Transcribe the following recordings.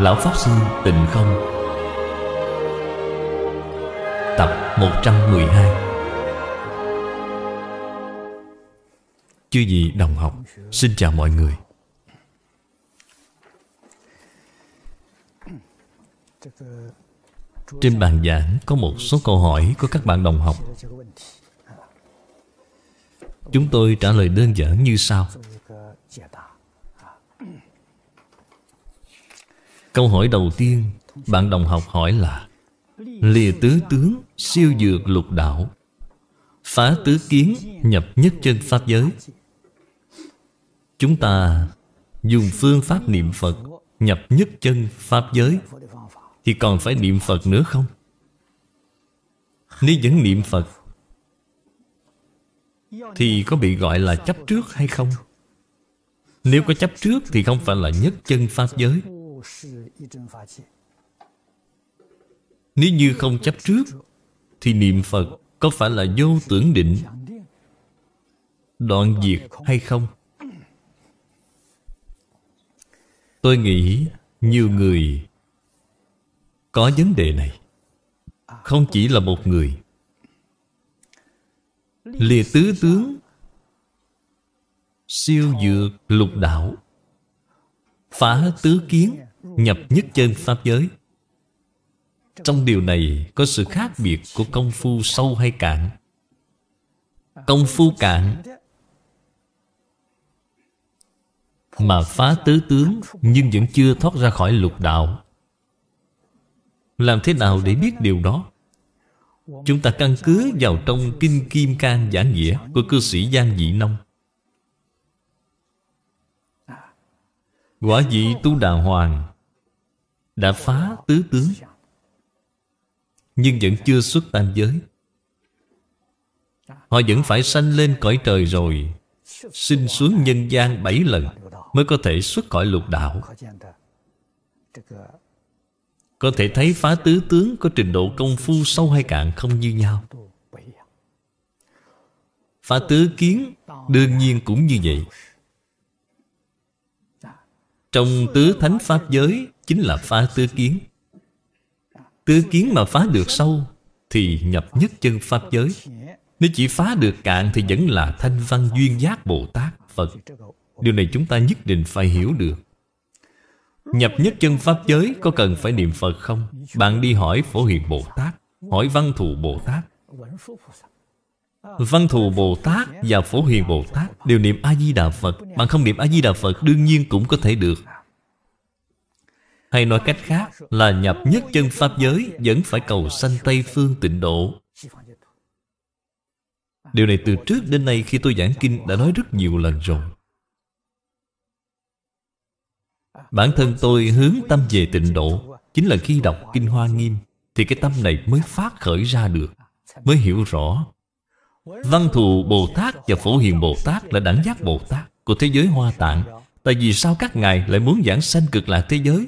Lão Pháp Sư Tịnh Không Tập 112 Chư vị đồng học, xin chào mọi người Trên bàn giảng có một số câu hỏi của các bạn đồng học Chúng tôi trả lời đơn giản như sau Câu hỏi đầu tiên Bạn đồng học hỏi là Lìa tứ tướng siêu dược lục đạo Phá tứ kiến nhập nhất chân pháp giới Chúng ta dùng phương pháp niệm Phật Nhập nhất chân pháp giới Thì còn phải niệm Phật nữa không? Nếu vẫn niệm Phật Thì có bị gọi là chấp trước hay không? Nếu có chấp trước thì không phải là nhất chân Pháp giới nếu như không chấp trước Thì niệm Phật có phải là vô tưởng định Đoạn diệt hay không? Tôi nghĩ nhiều người có vấn đề này Không chỉ là một người Lìa tứ tướng Siêu dược lục đạo Phá tứ kiến Nhập nhất chân Pháp giới Trong điều này có sự khác biệt của công phu sâu hay cạn Công phu cạn Mà phá tứ tướng Nhưng vẫn chưa thoát ra khỏi lục đạo Làm thế nào để biết điều đó Chúng ta căn cứ vào trong Kinh Kim Cang Giả Nghĩa Của cư sĩ Giang Dị Nông Quả vị Tu Đà Hoàng đã phá tứ tướng nhưng vẫn chưa xuất tam giới họ vẫn phải sanh lên cõi trời rồi sinh xuống nhân gian bảy lần mới có thể xuất khỏi lục đạo có thể thấy phá tứ tướng có trình độ công phu sâu hay cạn không như nhau Phá tứ kiến đương nhiên cũng như vậy Trong tứ thánh pháp giới Chính là phá tứ kiến Tứ kiến mà phá được sâu Thì nhập nhất chân Pháp giới Nếu chỉ phá được cạn Thì vẫn là thanh văn duyên giác Bồ Tát Phật Điều này chúng ta nhất định phải hiểu được Nhập nhất chân Pháp giới Có cần phải niệm Phật không? Bạn đi hỏi Phổ Hiền Bồ Tát Hỏi Văn Thù Bồ Tát Văn Thù Bồ Tát và Phổ Hiền Bồ Tát Đều niệm A-di-đà Phật Bạn không niệm A-di-đà Phật Đương nhiên cũng có thể được hay nói cách khác là nhập nhất chân Pháp giới Vẫn phải cầu sanh Tây Phương tịnh độ Điều này từ trước đến nay khi tôi giảng kinh đã nói rất nhiều lần rồi Bản thân tôi hướng tâm về tịnh độ Chính là khi đọc Kinh Hoa Nghiêm Thì cái tâm này mới phát khởi ra được Mới hiểu rõ Văn thù Bồ Tát và Phổ Hiền Bồ Tát Là đẳng giác Bồ Tát của thế giới Hoa Tạng Tại vì sao các ngài lại muốn giảng sanh cực lạc thế giới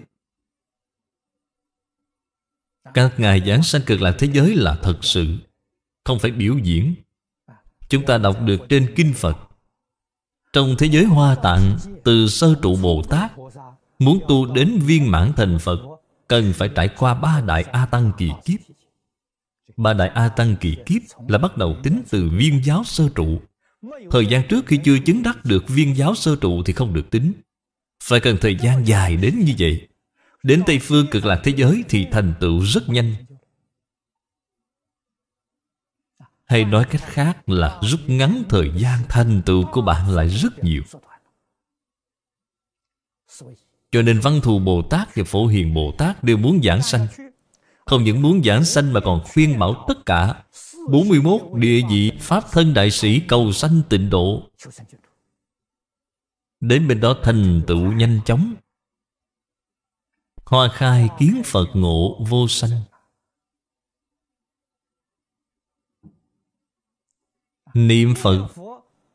các ngài giảng sanh cực lạc thế giới là thật sự Không phải biểu diễn Chúng ta đọc được trên Kinh Phật Trong thế giới hoa tạng Từ sơ trụ Bồ Tát Muốn tu đến viên mãn thành Phật Cần phải trải qua ba đại A Tăng kỳ kiếp Ba đại A Tăng kỳ kiếp Là bắt đầu tính từ viên giáo sơ trụ Thời gian trước khi chưa chứng đắc được viên giáo sơ trụ Thì không được tính Phải cần thời gian dài đến như vậy Đến Tây Phương cực lạc thế giới Thì thành tựu rất nhanh Hay nói cách khác là rút ngắn thời gian thành tựu của bạn lại rất nhiều Cho nên văn thù Bồ Tát và Phổ Hiền Bồ Tát đều muốn giảng sanh Không những muốn giảng sanh mà còn khuyên bảo tất cả 41 địa vị Pháp thân đại sĩ cầu sanh tịnh độ Đến bên đó thành tựu nhanh chóng Hoa khai kiến Phật ngộ vô sanh Niệm Phật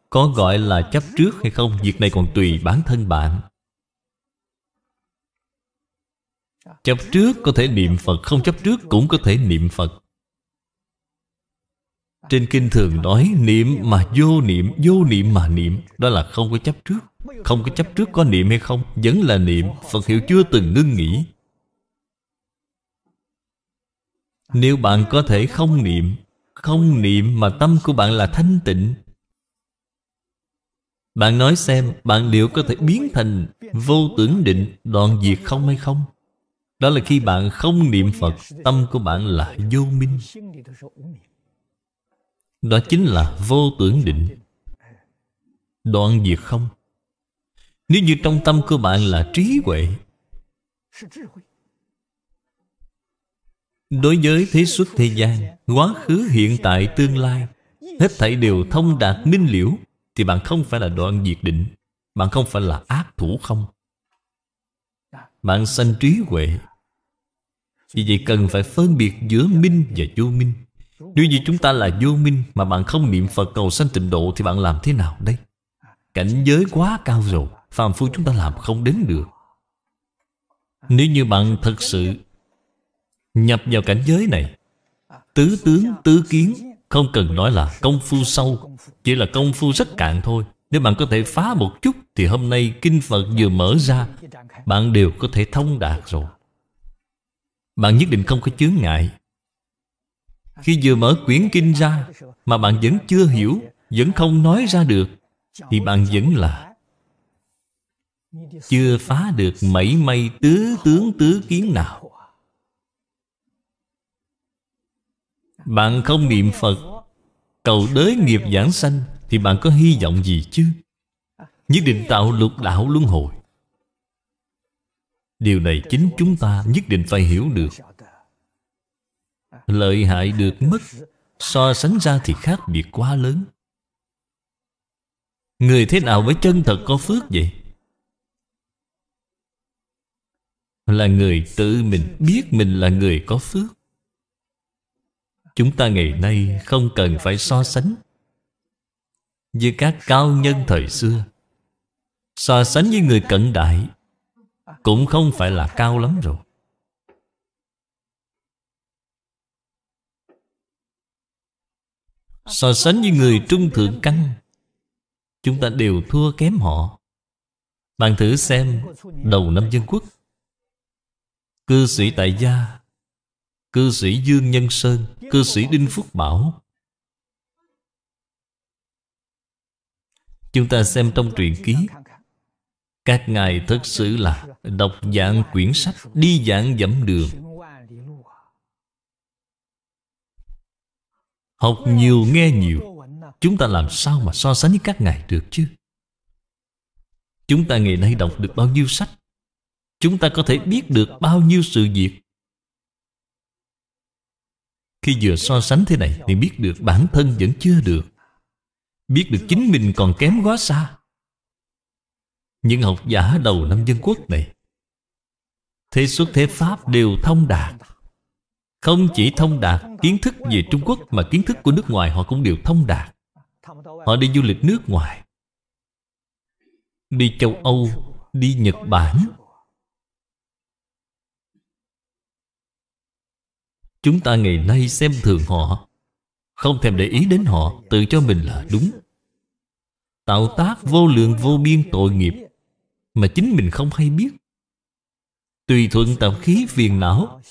Có gọi là chấp trước hay không Việc này còn tùy bản thân bạn Chấp trước có thể niệm Phật Không chấp trước cũng có thể niệm Phật trên kinh thường nói niệm mà vô niệm Vô niệm mà niệm Đó là không có chấp trước Không có chấp trước có niệm hay không Vẫn là niệm Phật hiệu chưa từng ngưng nghỉ Nếu bạn có thể không niệm Không niệm mà tâm của bạn là thanh tịnh Bạn nói xem Bạn liệu có thể biến thành Vô tưởng định đoạn diệt không hay không Đó là khi bạn không niệm Phật Tâm của bạn là vô minh đó chính là vô tưởng định Đoạn diệt không Nếu như trong tâm của bạn là trí huệ Đối với thế xuất thế gian Quá khứ hiện tại tương lai Hết thảy đều thông đạt minh liễu Thì bạn không phải là đoạn diệt định Bạn không phải là ác thủ không Bạn sanh trí huệ Vì vậy cần phải phân biệt giữa minh và vô minh nếu như chúng ta là vô minh Mà bạn không niệm Phật cầu sanh tịnh độ Thì bạn làm thế nào đây Cảnh giới quá cao rồi Phàm phu chúng ta làm không đến được Nếu như bạn thật sự Nhập vào cảnh giới này Tứ tướng, tứ kiến Không cần nói là công phu sâu Chỉ là công phu rất cạn thôi Nếu bạn có thể phá một chút Thì hôm nay kinh Phật vừa mở ra Bạn đều có thể thông đạt rồi Bạn nhất định không có chướng ngại khi vừa mở quyển kinh ra Mà bạn vẫn chưa hiểu Vẫn không nói ra được Thì bạn vẫn là Chưa phá được mảy may tứ tướng tứ kiến nào Bạn không niệm Phật Cầu đới nghiệp giảng sanh Thì bạn có hy vọng gì chứ Nhất định tạo lục đạo luân hồi Điều này chính chúng ta nhất định phải hiểu được Lợi hại được mất So sánh ra thì khác biệt quá lớn Người thế nào mới chân thật có phước vậy? Là người tự mình biết mình là người có phước Chúng ta ngày nay không cần phải so sánh Với các cao nhân thời xưa So sánh với người cận đại Cũng không phải là cao lắm rồi So sánh với người trung thượng căn Chúng ta đều thua kém họ Bạn thử xem Đầu năm dân quốc Cư sĩ tại gia Cư sĩ Dương Nhân Sơn Cư sĩ Đinh Phúc Bảo Chúng ta xem trong truyện ký Các ngài thật sự là Đọc dạng quyển sách Đi dạng dẫm đường Học nhiều nghe nhiều Chúng ta làm sao mà so sánh với các ngài được chứ Chúng ta ngày nay đọc được bao nhiêu sách Chúng ta có thể biết được bao nhiêu sự việc Khi vừa so sánh thế này Thì biết được bản thân vẫn chưa được Biết được chính mình còn kém quá xa Những học giả đầu năm dân quốc này Thế xuất thế pháp đều thông đạt không chỉ thông đạt kiến thức về Trung Quốc Mà kiến thức của nước ngoài họ cũng đều thông đạt Họ đi du lịch nước ngoài Đi châu Âu Đi Nhật Bản Chúng ta ngày nay xem thường họ Không thèm để ý đến họ Tự cho mình là đúng Tạo tác vô lượng vô biên tội nghiệp Mà chính mình không hay biết Tùy thuận tạo khí phiền não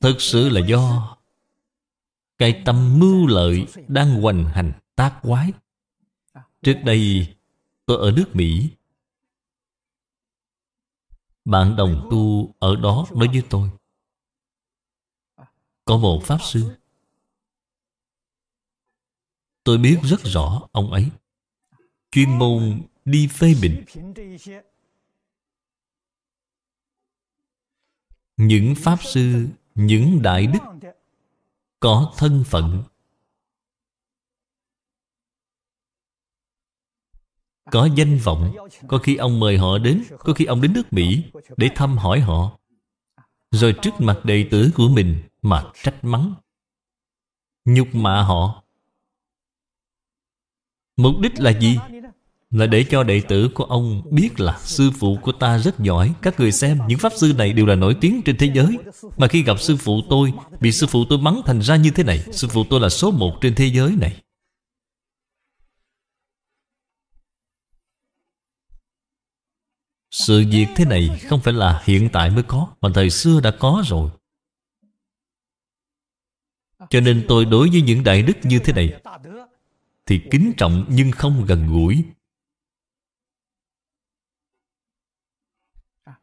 thực sự là do Cái tâm mưu lợi đang hoành hành tác quái Trước đây tôi ở nước Mỹ Bạn đồng tu ở đó nói với tôi Có một Pháp Sư Tôi biết rất rõ ông ấy Chuyên môn đi phê bình Những Pháp Sư những đại đức có thân phận có danh vọng có khi ông mời họ đến có khi ông đến nước mỹ để thăm hỏi họ rồi trước mặt đệ tử của mình mà trách mắng nhục mạ họ mục đích là gì là để cho đệ tử của ông biết là sư phụ của ta rất giỏi các người xem những pháp sư này đều là nổi tiếng trên thế giới mà khi gặp sư phụ tôi bị sư phụ tôi mắng thành ra như thế này sư phụ tôi là số một trên thế giới này sự việc thế này không phải là hiện tại mới có mà thời xưa đã có rồi cho nên tôi đối với những đại đức như thế này thì kính trọng nhưng không gần gũi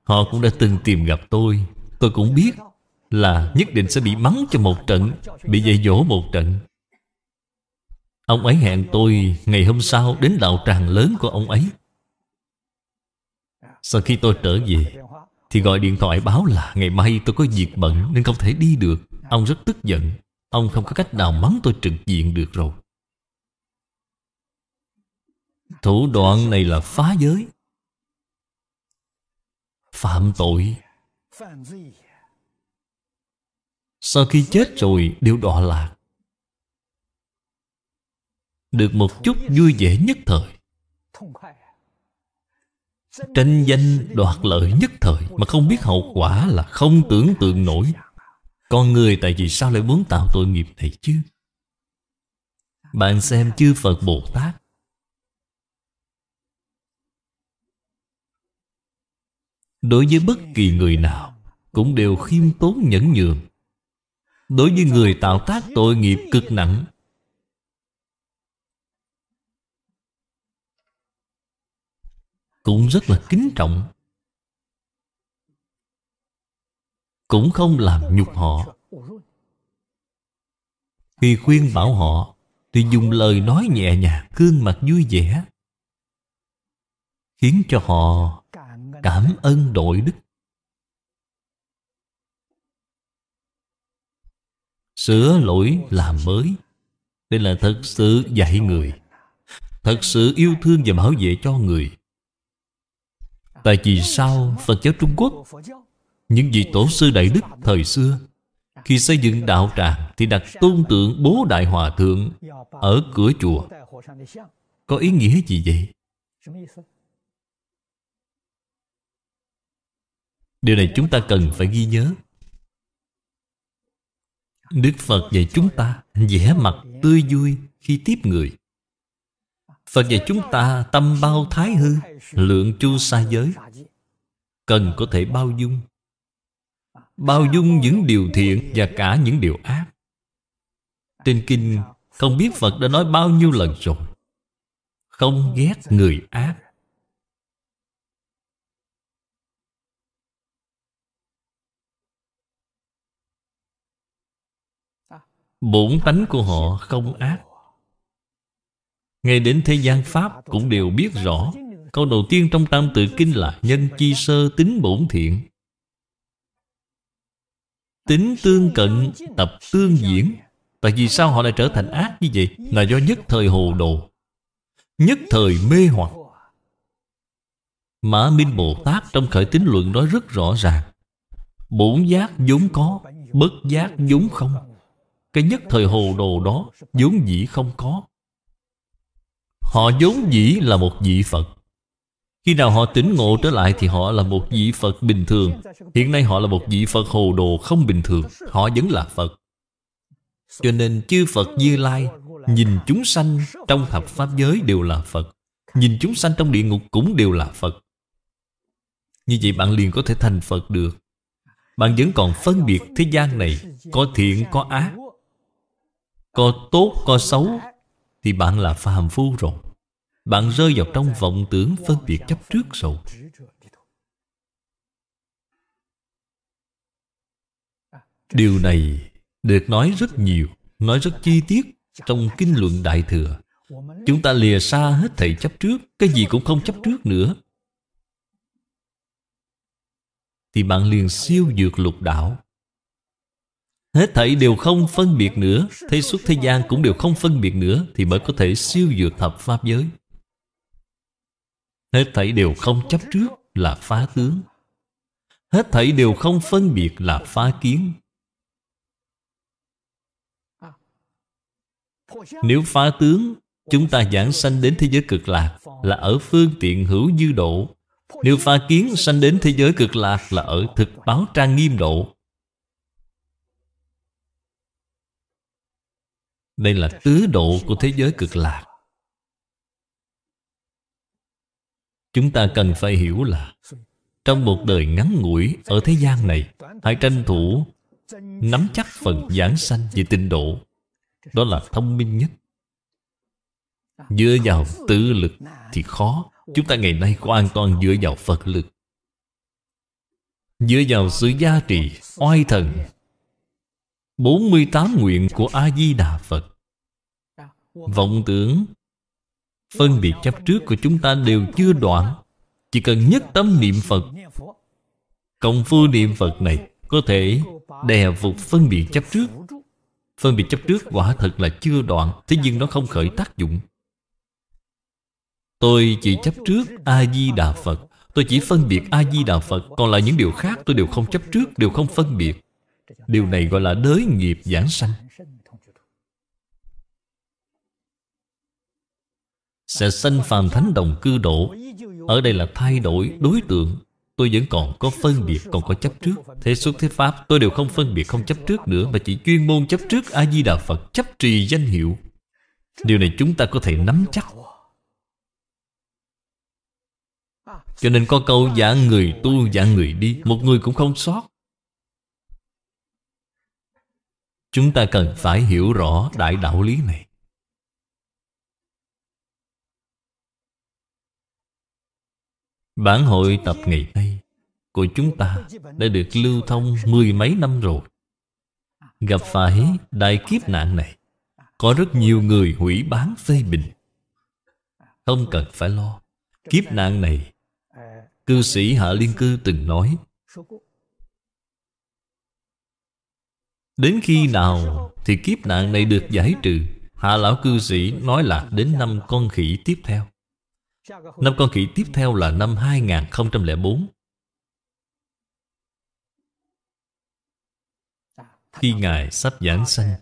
Họ cũng đã từng tìm gặp tôi Tôi cũng biết là nhất định sẽ bị mắng cho một trận Bị dạy dỗ một trận Ông ấy hẹn tôi ngày hôm sau đến đạo tràng lớn của ông ấy Sau khi tôi trở về Thì gọi điện thoại báo là ngày mai tôi có việc bận nên không thể đi được Ông rất tức giận Ông không có cách nào mắng tôi trực diện được rồi Thủ đoạn này là phá giới phạm tội sau khi chết rồi đều đọa lạc được một chút vui vẻ nhất thời tranh danh đoạt lợi nhất thời mà không biết hậu quả là không tưởng tượng nổi con người tại vì sao lại muốn tạo tội nghiệp này chứ bạn xem chư phật bồ tát đối với bất kỳ người nào cũng đều khiêm tốn nhẫn nhường đối với người tạo tác tội nghiệp cực nặng cũng rất là kính trọng cũng không làm nhục họ khi khuyên bảo họ thì dùng lời nói nhẹ nhàng gương mặt vui vẻ khiến cho họ cảm ơn đội đức. Sửa lỗi làm mới Đây là thật sự dạy người Thật sự yêu thương và bảo vệ cho người Tại vì sao Phật giáo Trung Quốc Những vị tổ sư đại đức thời xưa Khi xây dựng đạo tràng Thì đặt tôn tượng bố đại hòa thượng Ở cửa chùa Có ý nghĩa gì vậy? Điều này chúng ta cần phải ghi nhớ Đức Phật dạy chúng ta vẻ mặt tươi vui khi tiếp người Phật dạy chúng ta tâm bao thái hư Lượng chu xa giới Cần có thể bao dung Bao dung những điều thiện và cả những điều ác Trên kinh không biết Phật đã nói bao nhiêu lần rồi Không ghét người ác Bổn tánh của họ không ác Ngay đến thế gian Pháp cũng đều biết rõ Câu đầu tiên trong Tam Tự Kinh là Nhân chi sơ tính bổn thiện Tính tương cận tập tương diễn Tại vì sao họ lại trở thành ác như vậy? Là do nhất thời hồ đồ Nhất thời mê hoặc Mã Minh Bồ Tát trong khởi tính luận nói rất rõ ràng Bổn giác vốn có Bất giác vốn không cái nhất thời hồ đồ đó vốn dĩ không có Họ vốn dĩ là một vị Phật Khi nào họ tỉnh ngộ trở lại Thì họ là một vị Phật bình thường Hiện nay họ là một vị Phật hồ đồ không bình thường Họ vẫn là Phật Cho nên chư Phật Như Lai Nhìn chúng sanh trong thập pháp giới đều là Phật Nhìn chúng sanh trong địa ngục cũng đều là Phật Như vậy bạn liền có thể thành Phật được Bạn vẫn còn phân biệt thế gian này Có thiện có ác có tốt có xấu Thì bạn là phàm phu rồi Bạn rơi vào trong vọng tưởng phân biệt chấp trước rồi Điều này được nói rất nhiều Nói rất chi tiết Trong Kinh Luận Đại Thừa Chúng ta lìa xa hết thầy chấp trước Cái gì cũng không chấp trước nữa Thì bạn liền siêu dược lục đạo Hết thảy đều không phân biệt nữa Thế suốt thế gian cũng đều không phân biệt nữa Thì mới có thể siêu vượt thập pháp giới Hết thảy đều không chấp trước là phá tướng Hết thảy đều không phân biệt là phá kiến Nếu phá tướng Chúng ta giảng sanh đến thế giới cực lạc Là ở phương tiện hữu dư độ Nếu phá kiến sanh đến thế giới cực lạc Là ở thực báo trang nghiêm độ Đây là tứ độ của thế giới cực lạc Chúng ta cần phải hiểu là Trong một đời ngắn ngủi ở thế gian này Hãy tranh thủ nắm chắc phần giảng sanh về tinh độ Đó là thông minh nhất Dựa vào tự lực thì khó Chúng ta ngày nay hoàn toàn dựa vào Phật lực Dựa vào sự gia trì Oai thần 48 nguyện của A-di-đà Phật Vọng tưởng Phân biệt chấp trước của chúng ta đều chưa đoạn Chỉ cần nhất tâm niệm Phật Công phu niệm Phật này Có thể đè phục phân biệt chấp trước Phân biệt chấp trước quả thật là chưa đoạn Thế nhưng nó không khởi tác dụng Tôi chỉ chấp trước A-di-đà Phật Tôi chỉ phân biệt A-di-đà Phật Còn lại những điều khác tôi đều không chấp trước Đều không phân biệt Điều này gọi là đới nghiệp giảng sanh Sẽ sanh phàm thánh đồng cư độ Ở đây là thay đổi đối tượng Tôi vẫn còn có phân biệt Còn có chấp trước Thế xuất thế pháp tôi đều không phân biệt không chấp trước nữa Mà chỉ chuyên môn chấp trước A-di-đà Phật Chấp trì danh hiệu Điều này chúng ta có thể nắm chắc Cho nên có câu giả người tu giả người đi Một người cũng không sót Chúng ta cần phải hiểu rõ đại đạo lý này Bản hội tập ngày nay của chúng ta đã được lưu thông mười mấy năm rồi Gặp phải đại kiếp nạn này Có rất nhiều người hủy bán phê bình Không cần phải lo Kiếp nạn này Cư sĩ Hạ Liên Cư từng nói Đến khi nào thì kiếp nạn này được giải trừ Hạ lão cư sĩ nói là đến năm con khỉ tiếp theo Năm con khỉ tiếp theo là năm 2004 Khi Ngài sắp giảng sanh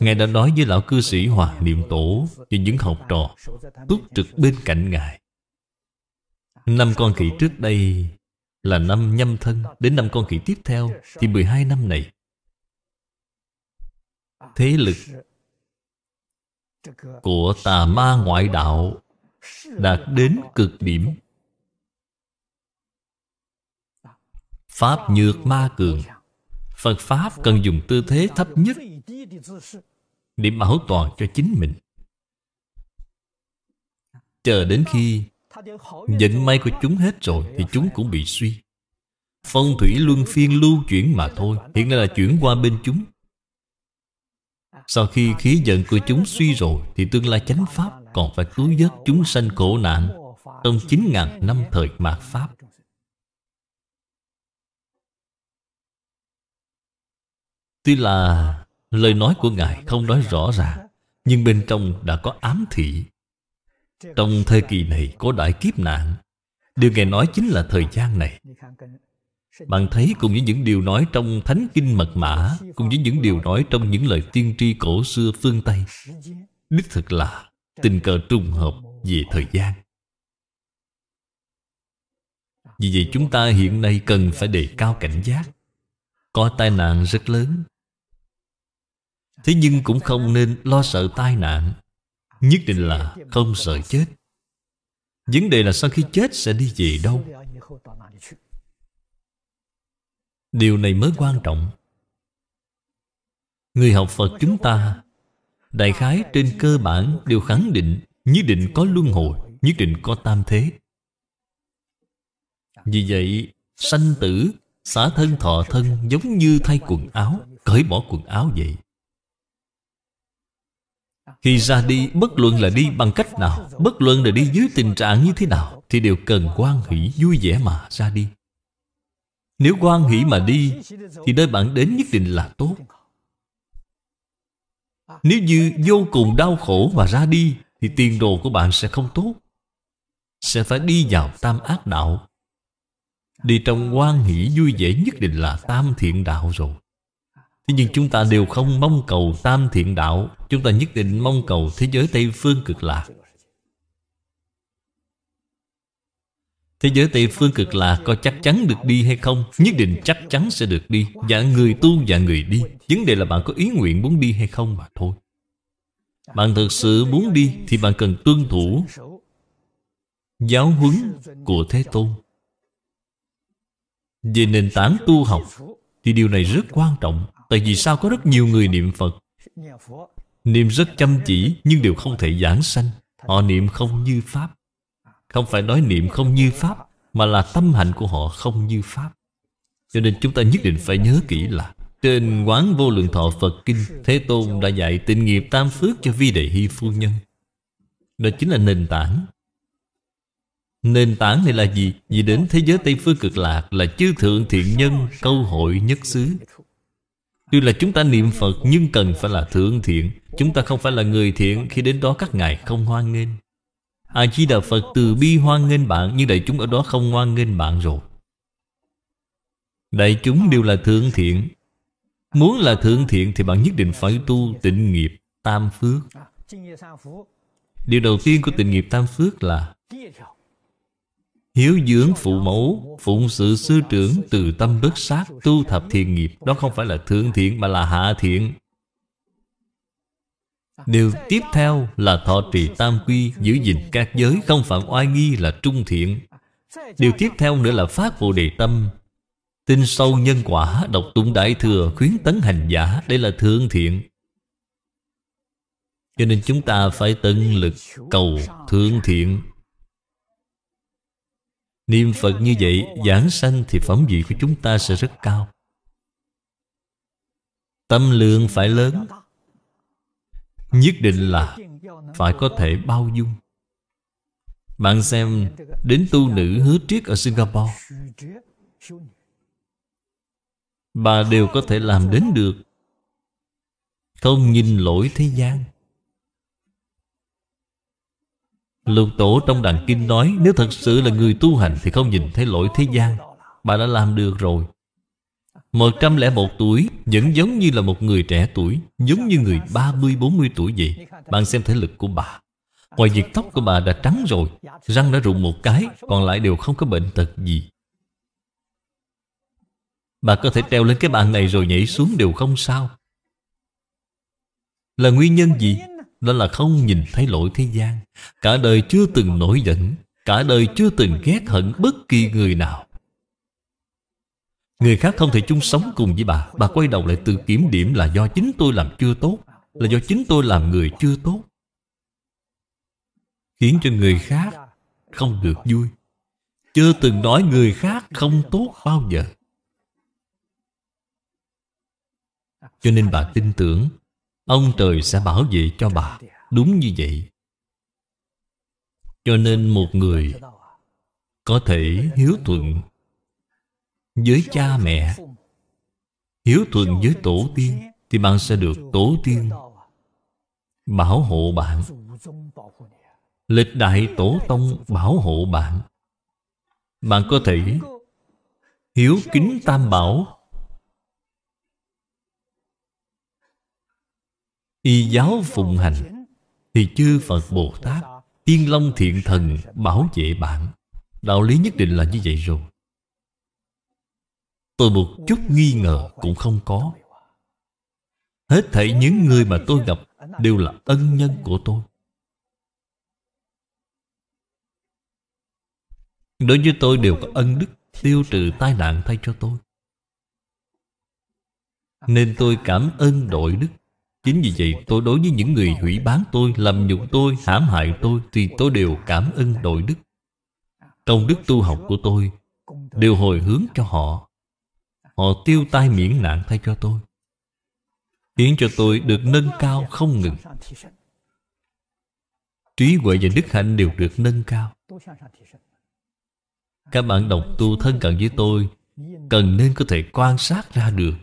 Ngài đã nói với lão cư sĩ Hòa Niệm Tổ Và những học trò túc trực bên cạnh Ngài Năm con khỉ trước đây là năm nhâm thân Đến năm con khỉ tiếp theo Thì 12 năm này thế lực của tà ma ngoại đạo đạt đến cực điểm pháp nhược ma cường phật pháp cần dùng tư thế thấp nhất để bảo toàn cho chính mình chờ đến khi vận may của chúng hết rồi thì chúng cũng bị suy phong thủy luân phiên lưu chuyển mà thôi hiện nay là chuyển qua bên chúng sau khi khí giận của chúng suy rồi Thì tương lai chánh Pháp còn phải cứu vớt chúng sanh khổ nạn Trong 9.000 năm thời mạt Pháp Tuy là lời nói của Ngài không nói rõ ràng Nhưng bên trong đã có ám thị Trong thời kỳ này có đại kiếp nạn Điều Ngài nói chính là thời gian này bạn thấy cùng với những điều nói trong Thánh Kinh Mật Mã Cùng với những điều nói trong những lời tiên tri cổ xưa phương Tây Đích thực là tình cờ trùng hợp về thời gian Vì vậy chúng ta hiện nay cần phải đề cao cảnh giác Có tai nạn rất lớn Thế nhưng cũng không nên lo sợ tai nạn Nhất định là không sợ chết Vấn đề là sau khi chết sẽ đi về đâu Điều này mới quan trọng Người học Phật chúng ta Đại khái trên cơ bản đều khẳng định Nhất định có luân hồi Nhất định có tam thế Vì vậy Sanh tử Xả thân thọ thân giống như thay quần áo Cởi bỏ quần áo vậy Khi ra đi Bất luận là đi bằng cách nào Bất luận là đi dưới tình trạng như thế nào Thì đều cần quan hỷ vui vẻ mà ra đi nếu quan nghĩ mà đi Thì nơi bạn đến nhất định là tốt Nếu như vô cùng đau khổ mà ra đi Thì tiền đồ của bạn sẽ không tốt Sẽ phải đi vào tam ác đạo Đi trong quan hỷ vui vẻ nhất định là tam thiện đạo rồi Thế nhưng chúng ta đều không mong cầu tam thiện đạo Chúng ta nhất định mong cầu thế giới Tây Phương cực lạc Thế giới Tây Phương cực lạc có chắc chắn được đi hay không? Nhất định chắc chắn sẽ được đi Và người tu và người đi Vấn đề là bạn có ý nguyện muốn đi hay không mà thôi Bạn thực sự muốn đi Thì bạn cần tuân thủ Giáo huấn của Thế Tôn Về nền tảng tu học Thì điều này rất quan trọng Tại vì sao có rất nhiều người niệm Phật Niệm rất chăm chỉ Nhưng đều không thể giảng sanh Họ niệm không như Pháp không phải nói niệm không như Pháp Mà là tâm hạnh của họ không như Pháp Cho nên chúng ta nhất định phải nhớ kỹ là Trên quán vô lượng thọ Phật Kinh Thế Tôn đã dạy tịnh nghiệp tam phước cho vi đệ hy phu nhân Đó chính là nền tảng Nền tảng này là gì? Vì đến thế giới Tây Phương cực lạc là chư thượng thiện nhân câu hội nhất xứ. Tuy là chúng ta niệm Phật nhưng cần phải là thượng thiện. Chúng ta không phải là người thiện khi đến đó các ngài không hoan nghênh a di đà phật từ bi hoan nghênh bạn nhưng đại chúng ở đó không hoan nghênh bạn rồi đại chúng đều là thượng thiện muốn là thượng thiện thì bạn nhất định phải tu tịnh nghiệp tam phước điều đầu tiên của tịnh nghiệp tam phước là hiếu dưỡng phụ mẫu phụng sự sư trưởng từ tâm bất sát tu thập thiền nghiệp đó không phải là thượng thiện mà là hạ thiện Điều tiếp theo là thọ trì tam quy Giữ gìn các giới không phạm oai nghi là trung thiện Điều tiếp theo nữa là phát vô đề tâm Tin sâu nhân quả Đọc tụng đại thừa khuyến tấn hành giả Đây là thương thiện Cho nên chúng ta phải tận lực cầu thương thiện Niệm Phật như vậy Giảng sanh thì phẩm vị của chúng ta sẽ rất cao Tâm lượng phải lớn Nhất định là Phải có thể bao dung Bạn xem Đến tu nữ hứa triết ở Singapore Bà đều có thể làm đến được Không nhìn lỗi thế gian Lục tổ trong đàn kinh nói Nếu thật sự là người tu hành Thì không nhìn thấy lỗi thế gian Bà đã làm được rồi 101 tuổi Vẫn giống như là một người trẻ tuổi Giống như người 30-40 tuổi vậy Bạn xem thể lực của bà Ngoài việc tóc của bà đã trắng rồi Răng đã rụng một cái Còn lại đều không có bệnh tật gì Bà có thể treo lên cái bàn này rồi nhảy xuống đều không sao Là nguyên nhân gì? Đó là không nhìn thấy lỗi thế gian Cả đời chưa từng nổi giận Cả đời chưa từng ghét hận bất kỳ người nào Người khác không thể chung sống cùng với bà Bà quay đầu lại tự kiểm điểm là do chính tôi làm chưa tốt Là do chính tôi làm người chưa tốt Khiến cho người khác không được vui Chưa từng nói người khác không tốt bao giờ Cho nên bà tin tưởng Ông trời sẽ bảo vệ cho bà Đúng như vậy Cho nên một người Có thể hiếu thuận với cha mẹ hiếu thuận với tổ tiên thì bạn sẽ được tổ tiên bảo hộ bạn lịch đại tổ tông bảo hộ bạn bạn có thể hiếu kính tam bảo y giáo phụng hành thì chư phật bồ tát tiên long thiện thần bảo vệ bạn đạo lý nhất định là như vậy rồi Tôi một chút nghi ngờ cũng không có Hết thảy những người mà tôi gặp Đều là ân nhân của tôi Đối với tôi đều có ân đức Tiêu trừ tai nạn thay cho tôi Nên tôi cảm ơn đội đức Chính vì vậy tôi đối với những người hủy bán tôi Làm nhục tôi, hãm hại tôi Thì tôi đều cảm ơn đội đức Công đức tu học của tôi Đều hồi hướng cho họ Họ tiêu tai miễn nạn thay cho tôi Khiến cho tôi được nâng cao không ngừng Trí huệ và đức hạnh đều được nâng cao Các bạn đồng tu thân cận với tôi Cần nên có thể quan sát ra được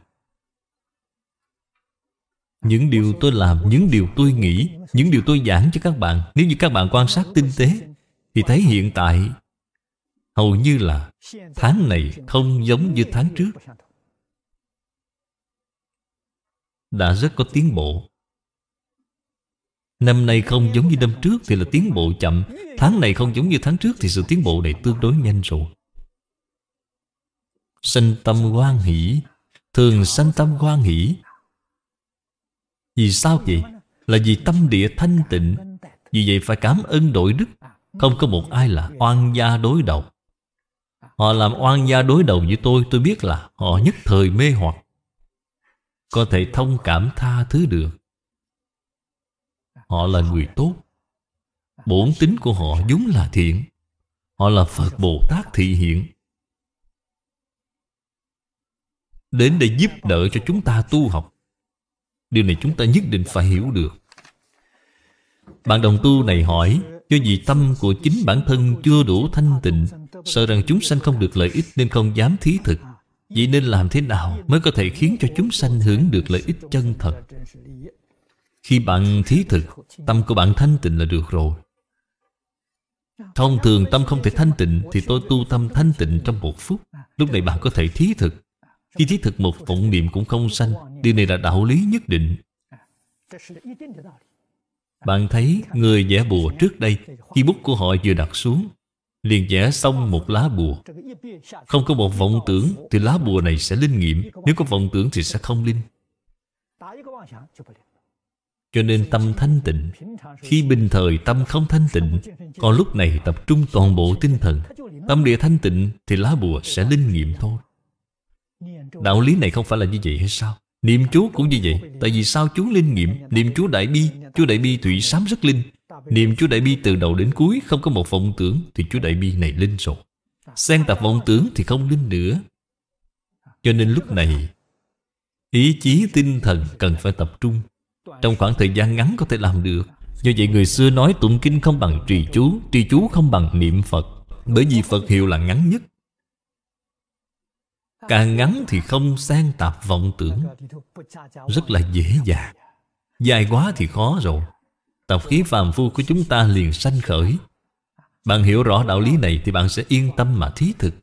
những điều tôi làm, những điều tôi nghĩ Những điều tôi giảng cho các bạn Nếu như các bạn quan sát tinh tế Thì thấy hiện tại Hầu như là tháng này không giống như tháng trước Đã rất có tiến bộ Năm nay không giống như năm trước thì là tiến bộ chậm Tháng này không giống như tháng trước thì sự tiến bộ này tương đối nhanh rồi Sanh tâm hoan hỷ Thường sanh tâm hoan hỷ Vì sao vậy? Là vì tâm địa thanh tịnh Vì vậy phải cảm ơn đội đức Không có một ai là oan gia đối đầu Họ làm oan gia đối đầu với tôi Tôi biết là họ nhất thời mê hoặc Có thể thông cảm tha thứ được Họ là người tốt Bổn tính của họ vốn là thiện Họ là Phật Bồ Tát thị hiện Đến để giúp đỡ cho chúng ta tu học Điều này chúng ta nhất định phải hiểu được Bạn đồng tu này hỏi Do vì tâm của chính bản thân chưa đủ thanh tịnh Sợ rằng chúng sanh không được lợi ích nên không dám thí thực Vậy nên làm thế nào mới có thể khiến cho chúng sanh hưởng được lợi ích chân thật Khi bạn thí thực, tâm của bạn thanh tịnh là được rồi Thông thường tâm không thể thanh tịnh Thì tôi tu tâm thanh tịnh trong một phút Lúc này bạn có thể thí thực Khi thí thực một vọng niệm cũng không sanh Điều này là đạo lý nhất định bạn thấy người vẽ bùa trước đây Khi bút của họ vừa đặt xuống Liền vẽ xong một lá bùa Không có một vọng tưởng Thì lá bùa này sẽ linh nghiệm Nếu có vọng tưởng thì sẽ không linh Cho nên tâm thanh tịnh Khi bình thời tâm không thanh tịnh Còn lúc này tập trung toàn bộ tinh thần Tâm địa thanh tịnh Thì lá bùa sẽ linh nghiệm thôi Đạo lý này không phải là như vậy hay sao Niệm chú cũng như vậy Tại vì sao chú linh nghiệm Niệm chú đại bi Chú đại bi thủy sám rất linh Niệm chú đại bi từ đầu đến cuối Không có một vọng tưởng Thì chú đại bi này linh rồi Xen tạp vọng tưởng thì không linh nữa Cho nên lúc này Ý chí tinh thần cần phải tập trung Trong khoảng thời gian ngắn có thể làm được Do vậy người xưa nói tụng kinh không bằng trì chú Trì chú không bằng niệm Phật Bởi vì Phật hiệu là ngắn nhất Càng ngắn thì không sang tạp vọng tưởng Rất là dễ dàng Dài quá thì khó rồi Tập khí phàm phu của chúng ta liền sanh khởi Bạn hiểu rõ đạo lý này Thì bạn sẽ yên tâm mà thí thực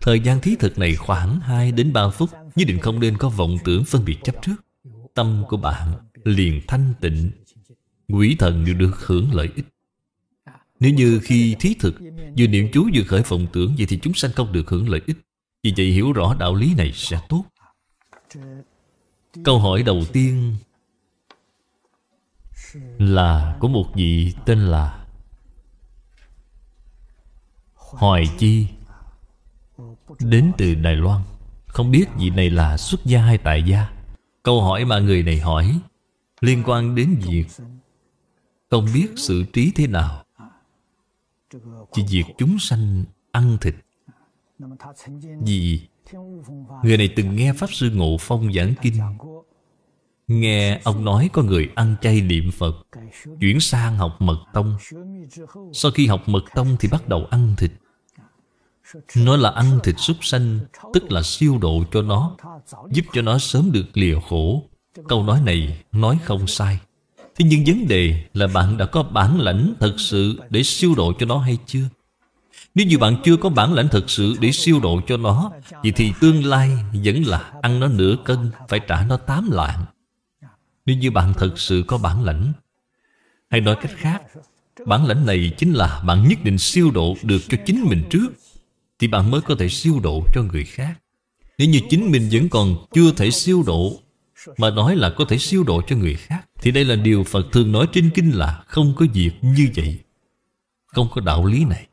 Thời gian thí thực này khoảng 2 đến 3 phút Nhất định không nên có vọng tưởng phân biệt chấp trước Tâm của bạn liền thanh tịnh Quỷ thần đều được hưởng lợi ích Nếu như khi thí thực Vừa niệm chú vừa khởi vọng tưởng Vậy thì chúng sanh không được hưởng lợi ích vì vậy hiểu rõ đạo lý này sẽ tốt Câu hỏi đầu tiên Là của một vị tên là Hoài Chi Đến từ Đài Loan Không biết vị này là xuất gia hay tại gia Câu hỏi mà người này hỏi Liên quan đến việc Không biết sự trí thế nào Chỉ việc chúng sanh ăn thịt vì người này từng nghe Pháp Sư Ngộ Phong giảng kinh Nghe ông nói có người ăn chay niệm Phật Chuyển sang học mật tông Sau khi học mật tông thì bắt đầu ăn thịt Nói là ăn thịt súc sanh Tức là siêu độ cho nó Giúp cho nó sớm được lìa khổ Câu nói này nói không sai Thế nhưng vấn đề là bạn đã có bản lãnh thật sự Để siêu độ cho nó hay chưa nếu như bạn chưa có bản lãnh thực sự để siêu độ cho nó Vậy thì tương lai vẫn là ăn nó nửa cân Phải trả nó tám lạng Nếu như bạn thật sự có bản lãnh Hay nói cách khác Bản lãnh này chính là bạn nhất định siêu độ được cho chính mình trước Thì bạn mới có thể siêu độ cho người khác Nếu như chính mình vẫn còn chưa thể siêu độ Mà nói là có thể siêu độ cho người khác Thì đây là điều Phật thường nói trên kinh là Không có việc như vậy Không có đạo lý này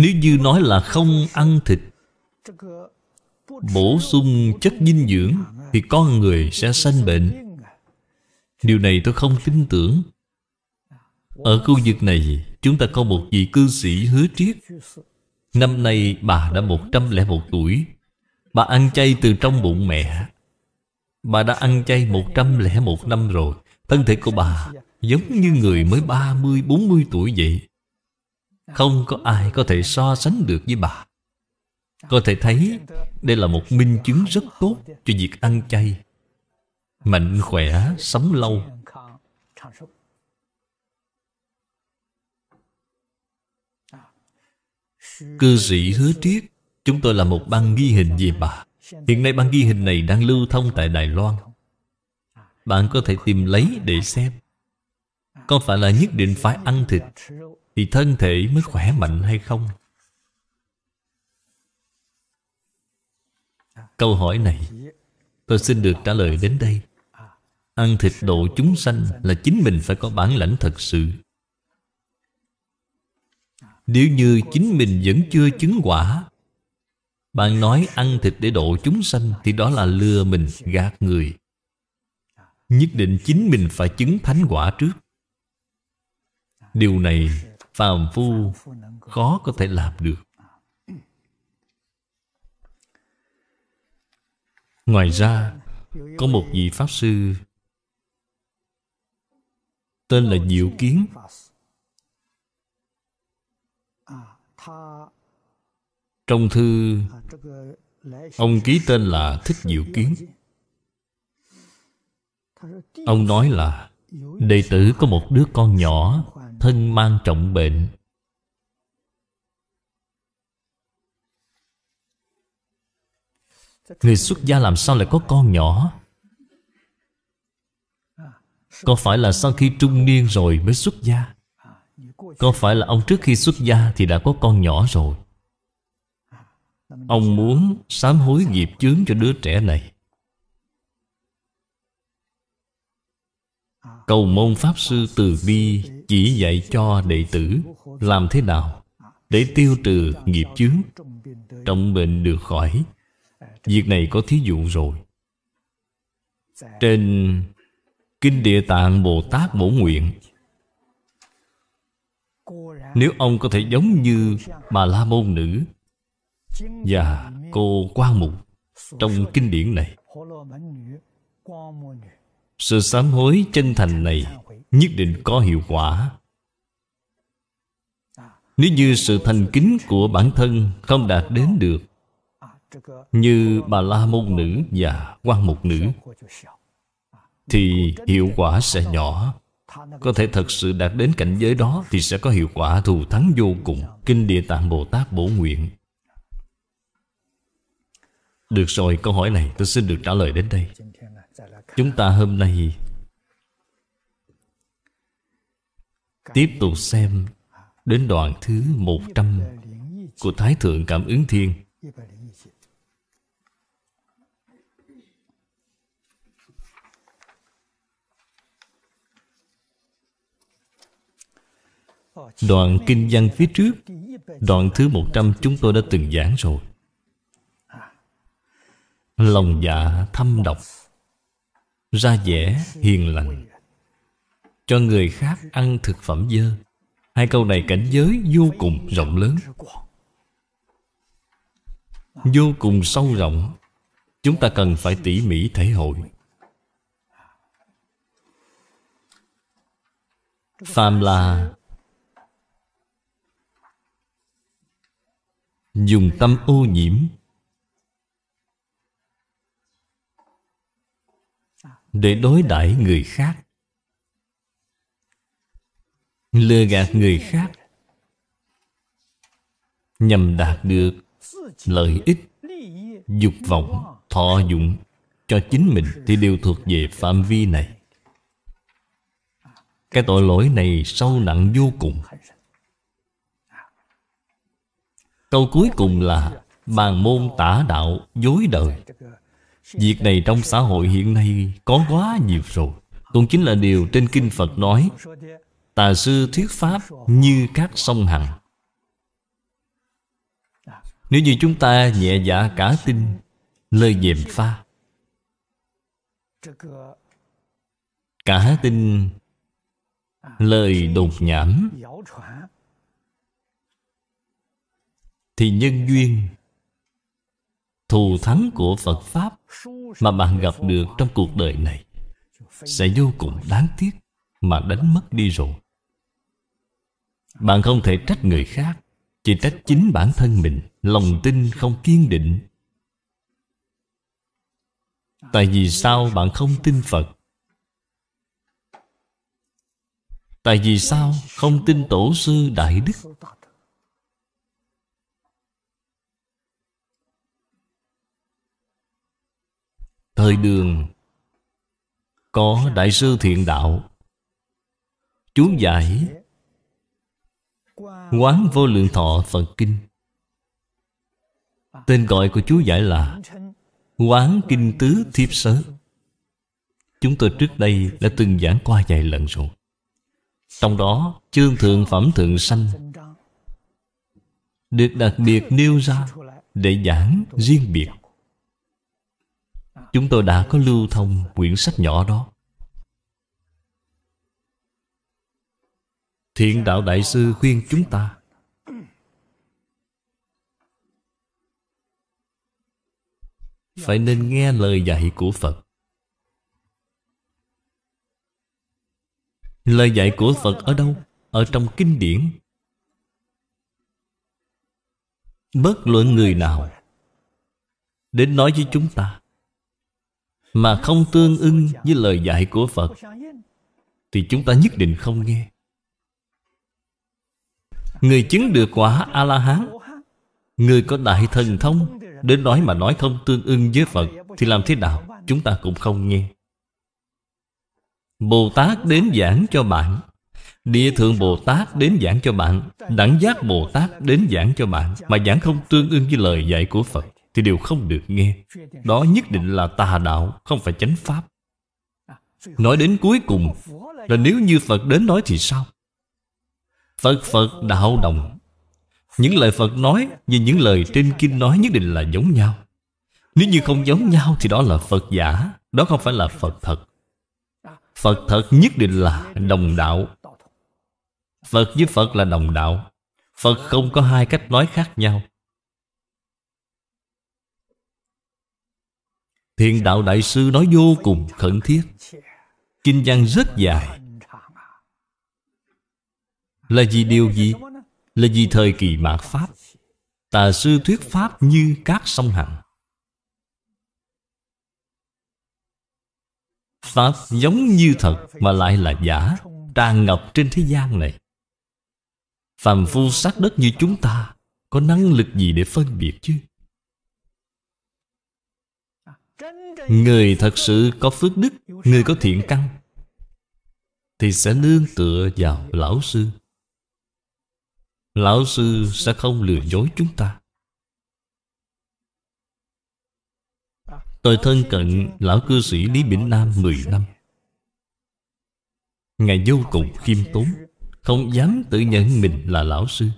nếu như nói là không ăn thịt Bổ sung chất dinh dưỡng Thì con người sẽ sanh bệnh Điều này tôi không tin tưởng Ở khu vực này Chúng ta có một vị cư sĩ hứa triết Năm nay bà đã 101 tuổi Bà ăn chay từ trong bụng mẹ Bà đã ăn chay 101 năm rồi Thân thể của bà giống như người mới 30-40 tuổi vậy không có ai có thể so sánh được với bà Có thể thấy Đây là một minh chứng rất tốt Cho việc ăn chay Mạnh khỏe, sống lâu Cư sĩ hứa triết Chúng tôi là một băng ghi hình về bà Hiện nay băng ghi hình này đang lưu thông tại Đài Loan Bạn có thể tìm lấy để xem Có phải là nhất định phải ăn thịt thì thân thể mới khỏe mạnh hay không câu hỏi này tôi xin được trả lời đến đây ăn thịt độ chúng sanh là chính mình phải có bản lãnh thật sự nếu như chính mình vẫn chưa chứng quả Bạn nói ăn thịt để độ chúng sanh Thì đó là lừa mình, gạt người Nhất định chính mình phải chứng thánh quả trước Điều này phàm phu khó có thể làm được ngoài ra có một vị pháp sư tên là diệu kiến trong thư ông ký tên là thích diệu kiến ông nói là đệ tử có một đứa con nhỏ thân mang trọng bệnh Người xuất gia làm sao lại có con nhỏ Có phải là sau khi trung niên rồi mới xuất gia Có phải là ông trước khi xuất gia thì đã có con nhỏ rồi Ông muốn sám hối nghiệp chướng cho đứa trẻ này Cầu mong Pháp Sư Từ Bi chỉ dạy cho đệ tử làm thế nào để tiêu trừ nghiệp chướng trọng bệnh được khỏi việc này có thí dụ rồi trên kinh địa tạng bồ tát bổ nguyện nếu ông có thể giống như bà la môn nữ và cô quan mục trong kinh điển này sự sám hối chân thành này nhất định có hiệu quả nếu như sự thành kính của bản thân không đạt đến được như bà la môn nữ và quan mục nữ thì hiệu quả sẽ nhỏ có thể thật sự đạt đến cảnh giới đó thì sẽ có hiệu quả thù thắng vô cùng kinh địa tạng bồ tát bổ nguyện được rồi câu hỏi này tôi xin được trả lời đến đây chúng ta hôm nay Tiếp tục xem đến đoạn thứ 100 của Thái Thượng Cảm ứng Thiên. Đoạn kinh văn phía trước Đoạn thứ 100 chúng tôi đã từng giảng rồi Lòng dạ thâm độc Ra vẻ hiền lành cho người khác ăn thực phẩm dơ hai câu này cảnh giới vô cùng rộng lớn vô cùng sâu rộng chúng ta cần phải tỉ mỉ thể hội phàm là dùng tâm ô nhiễm để đối đãi người khác lừa gạt người khác nhằm đạt được lợi ích dục vọng thọ dụng cho chính mình thì đều thuộc về phạm vi này cái tội lỗi này sâu nặng vô cùng câu cuối cùng là bàn môn tả đạo dối đời việc này trong xã hội hiện nay có quá nhiều rồi cũng chính là điều trên kinh phật nói Tà sư thuyết pháp như các sông hằng Nếu như chúng ta nhẹ dạ cả tin Lời dèm pha Cả tin Lời đồn nhảm Thì nhân duyên Thù thắng của Phật Pháp Mà bạn gặp được trong cuộc đời này Sẽ vô cùng đáng tiếc Mà đánh mất đi rồi bạn không thể trách người khác chỉ trách chính bản thân mình lòng tin không kiên định tại vì sao bạn không tin phật tại vì sao không tin tổ sư đại đức thời đường có đại sư thiện đạo chú giải Quán Vô Lượng Thọ Phật Kinh Tên gọi của chú giải là Quán Kinh Tứ Thiếp Sớ Chúng tôi trước đây đã từng giảng qua vài lần rồi Trong đó chương thượng phẩm thượng sanh Được đặc biệt nêu ra để giảng riêng biệt Chúng tôi đã có lưu thông quyển sách nhỏ đó thiện đạo đại sư khuyên chúng ta phải nên nghe lời dạy của phật lời dạy của phật ở đâu ở trong kinh điển bất luận người nào đến nói với chúng ta mà không tương ưng với lời dạy của phật thì chúng ta nhất định không nghe Người chứng được quả A-la-hán Người có đại thần thông Đến nói mà nói không tương ưng với Phật Thì làm thế nào chúng ta cũng không nghe Bồ Tát đến giảng cho bạn Địa Thượng Bồ Tát đến giảng cho bạn Đẳng Giác Bồ Tát đến giảng cho bạn Mà giảng không tương ưng với lời dạy của Phật Thì đều không được nghe Đó nhất định là tà đạo Không phải chánh pháp Nói đến cuối cùng Là nếu như Phật đến nói thì sao Phật Phật đạo đồng Những lời Phật nói Như những lời trên kinh nói nhất định là giống nhau Nếu như không giống nhau Thì đó là Phật giả Đó không phải là Phật thật Phật thật nhất định là đồng đạo Phật với Phật là đồng đạo Phật không có hai cách nói khác nhau Thiền đạo đại sư nói vô cùng khẩn thiết Kinh văn rất dài là vì điều gì? Là vì thời kỳ mạt Pháp Tà sư thuyết Pháp như các sông hằng Pháp giống như thật mà lại là giả Tràn ngập trên thế gian này Phàm phu sát đất như chúng ta Có năng lực gì để phân biệt chứ Người thật sự có phước đức Người có thiện căn Thì sẽ nương tựa vào lão sư Lão sư sẽ không lừa dối chúng ta Tôi thân cận Lão cư sĩ Lý Bỉnh Nam 10 năm Ngài vô cùng khiêm tốn Không dám tự nhận mình là lão sư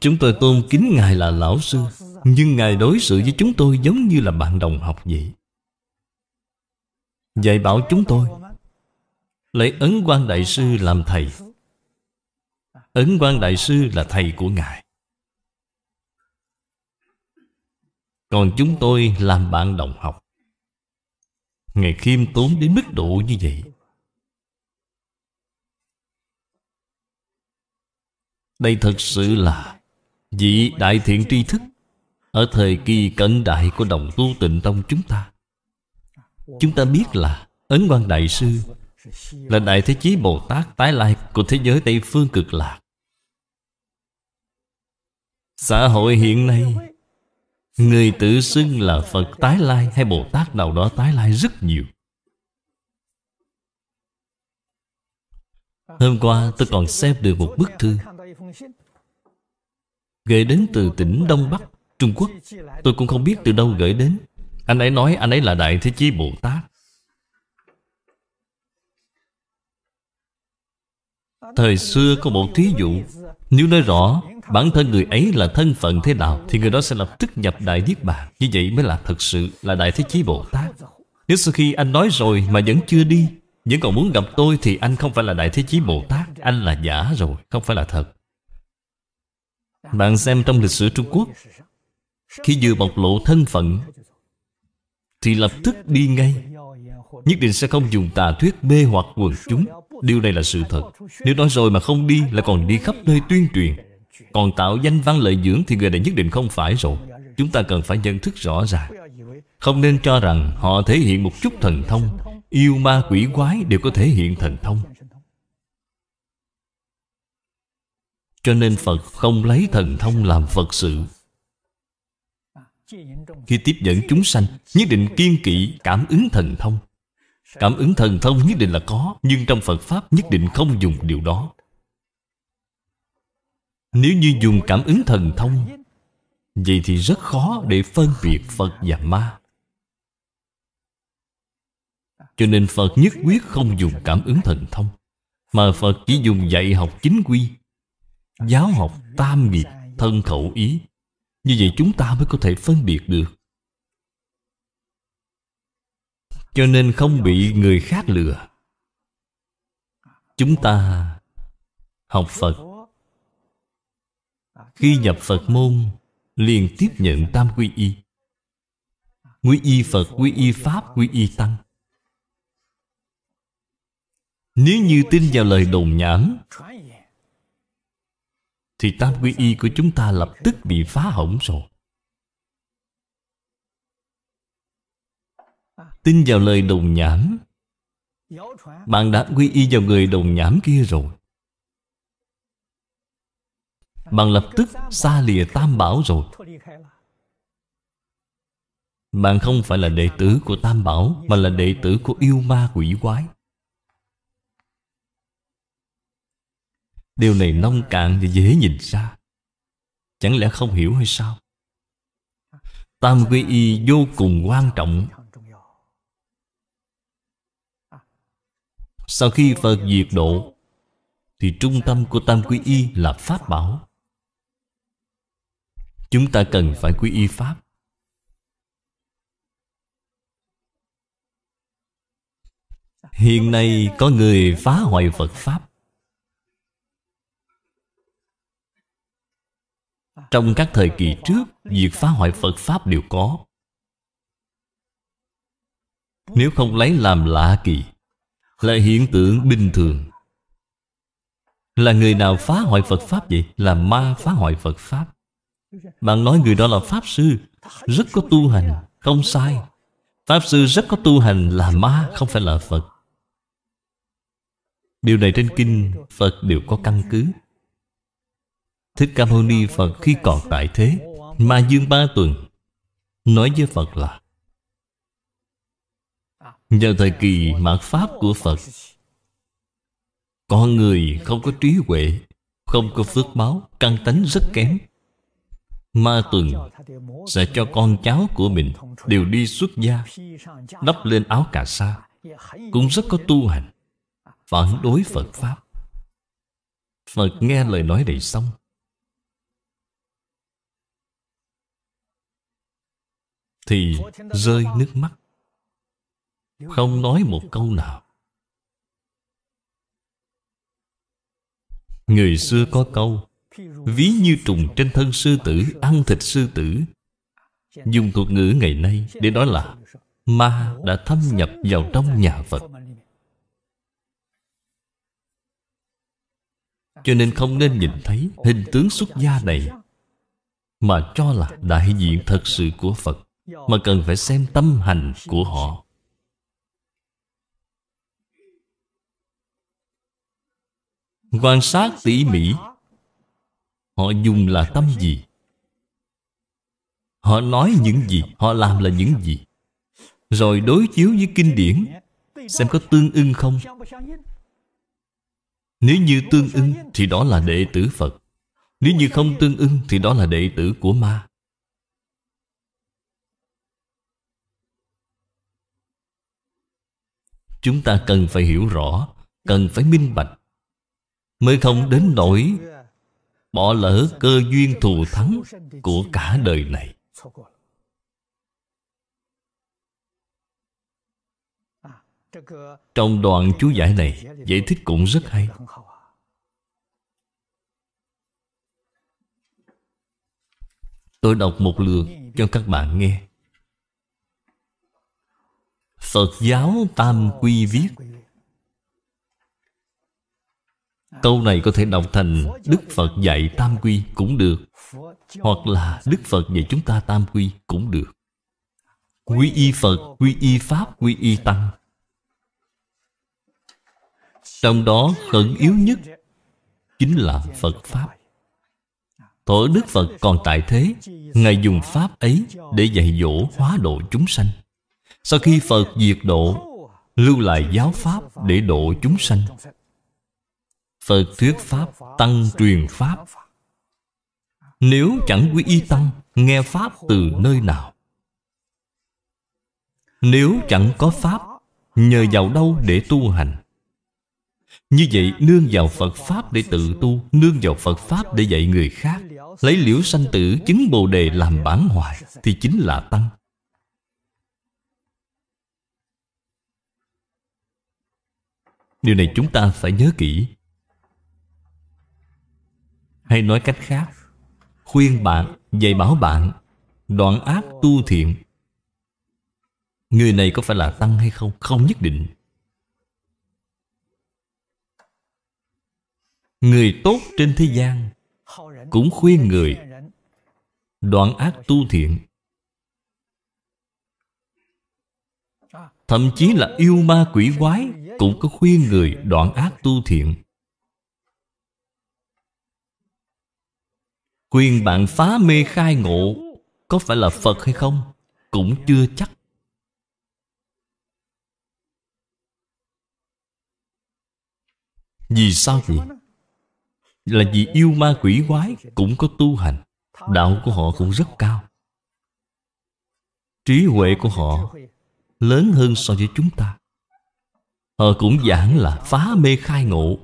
Chúng tôi tôn kính Ngài là lão sư Nhưng Ngài đối xử với chúng tôi giống như là bạn đồng học vậy Dạy bảo chúng tôi Lấy Ấn Quang Đại Sư làm thầy Ấn Quang Đại Sư là thầy của Ngài Còn chúng tôi làm bạn đồng học Ngài khiêm tốn đến mức độ như vậy Đây thật sự là Vị đại thiện tri thức Ở thời kỳ cận đại của đồng tu tịnh tông chúng ta Chúng ta biết là Ấn quan Đại Sư là Đại Thế Chí Bồ Tát tái lai của thế giới Tây Phương cực lạc. Xã hội hiện nay Người tự xưng là Phật tái lai hay Bồ Tát nào đó tái lai rất nhiều Hôm qua tôi còn xem được một bức thư Gửi đến từ tỉnh Đông Bắc, Trung Quốc Tôi cũng không biết từ đâu gửi đến Anh ấy nói anh ấy là Đại Thế Chí Bồ Tát Thời xưa có một thí dụ Nếu nói rõ Bản thân người ấy là thân phận thế nào Thì người đó sẽ lập tức nhập Đại Niết Bàn Như vậy mới là thật sự là Đại Thế Chí Bồ Tát Nếu sau khi anh nói rồi mà vẫn chưa đi Vẫn còn muốn gặp tôi Thì anh không phải là Đại Thế Chí Bồ Tát Anh là giả rồi, không phải là thật Bạn xem trong lịch sử Trung Quốc Khi vừa bộc lộ thân phận Thì lập tức đi ngay Nhất định sẽ không dùng tà thuyết mê hoặc quần chúng Điều này là sự thật Nếu nói rồi mà không đi Là còn đi khắp nơi tuyên truyền Còn tạo danh văn lợi dưỡng Thì người này nhất định không phải rồi Chúng ta cần phải nhận thức rõ ràng Không nên cho rằng họ thể hiện một chút thần thông Yêu ma quỷ quái đều có thể hiện thần thông Cho nên Phật không lấy thần thông làm Phật sự Khi tiếp dẫn chúng sanh Nhất định kiên kỵ cảm ứng thần thông Cảm ứng thần thông nhất định là có Nhưng trong Phật Pháp nhất định không dùng điều đó Nếu như dùng cảm ứng thần thông Vậy thì rất khó để phân biệt Phật và ma Cho nên Phật nhất quyết không dùng cảm ứng thần thông Mà Phật chỉ dùng dạy học chính quy Giáo học tam nghiệp thân khẩu ý Như vậy chúng ta mới có thể phân biệt được cho nên không bị người khác lừa chúng ta học phật khi nhập phật môn liền tiếp nhận tam quy y quy y phật quy y pháp quy y tăng nếu như tin vào lời đồn nhảm thì tam quy y của chúng ta lập tức bị phá hỏng rồi Tin vào lời đồng nhãn Bạn đã quy y vào người đồng nhãn kia rồi Bạn lập tức xa lìa tam bảo rồi Bạn không phải là đệ tử của tam bảo Mà là đệ tử của yêu ma quỷ quái Điều này nông cạn và dễ nhìn ra Chẳng lẽ không hiểu hay sao Tam quy y vô cùng quan trọng Sau khi Phật diệt độ Thì trung tâm của Tam Quy Y là Pháp Bảo Chúng ta cần phải quy y Pháp Hiện nay có người phá hoại Phật Pháp Trong các thời kỳ trước Việc phá hoại Phật Pháp đều có Nếu không lấy làm lạ kỳ là hiện tượng bình thường Là người nào phá hoại Phật Pháp vậy? Là ma phá hoại Phật Pháp Bạn nói người đó là Pháp Sư Rất có tu hành Không sai Pháp Sư rất có tu hành là ma Không phải là Phật Điều này trên kinh Phật đều có căn cứ Thích Ca Mâu Ni Phật khi còn tại thế ma Dương Ba Tuần Nói với Phật là Nhờ thời kỳ mạt Pháp của Phật Con người không có trí huệ Không có phước báo Căn tánh rất kém Ma tuần sẽ cho con cháu của mình Đều đi xuất gia Đắp lên áo cà sa Cũng rất có tu hành Phản đối Phật Pháp Phật nghe lời nói này xong Thì rơi nước mắt không nói một câu nào người xưa có câu ví như trùng trên thân sư tử ăn thịt sư tử dùng thuật ngữ ngày nay để nói là ma đã thâm nhập vào trong nhà phật cho nên không nên nhìn thấy hình tướng xuất gia này mà cho là đại diện thật sự của phật mà cần phải xem tâm hành của họ Quan sát tỉ mỉ Họ dùng là tâm gì Họ nói những gì Họ làm là những gì Rồi đối chiếu với kinh điển Xem có tương ưng không Nếu như tương ưng Thì đó là đệ tử Phật Nếu như không tương ưng Thì đó là đệ tử của ma Chúng ta cần phải hiểu rõ Cần phải minh bạch Mới không đến nỗi Bỏ lỡ cơ duyên thù thắng Của cả đời này Trong đoạn chú giải này Giải thích cũng rất hay Tôi đọc một lượt cho các bạn nghe Phật giáo Tam Quy viết Câu này có thể đọc thành Đức Phật dạy Tam Quy cũng được Hoặc là Đức Phật dạy chúng ta Tam Quy cũng được Quy y Phật, quy y Pháp, quy y Tăng Trong đó khẩn yếu nhất Chính là Phật Pháp Thổ Đức Phật còn tại thế Ngài dùng Pháp ấy để dạy dỗ hóa độ chúng sanh Sau khi Phật diệt độ Lưu lại giáo Pháp để độ chúng sanh Phật thuyết Pháp Tăng truyền Pháp Nếu chẳng quy y Tăng Nghe Pháp từ nơi nào Nếu chẳng có Pháp Nhờ vào đâu để tu hành Như vậy nương vào Phật Pháp để tự tu Nương vào Phật Pháp để dạy người khác Lấy liễu sanh tử chứng Bồ Đề làm bản hoại Thì chính là Tăng Điều này chúng ta phải nhớ kỹ hay nói cách khác khuyên bạn dạy bảo bạn đoạn ác tu thiện người này có phải là tăng hay không không nhất định người tốt trên thế gian cũng khuyên người đoạn ác tu thiện thậm chí là yêu ma quỷ quái cũng có khuyên người đoạn ác tu thiện Quyền bạn phá mê khai ngộ có phải là phật hay không cũng chưa chắc vì sao vậy là vì yêu ma quỷ quái cũng có tu hành đạo của họ cũng rất cao trí huệ của họ lớn hơn so với chúng ta họ cũng giảng là phá mê khai ngộ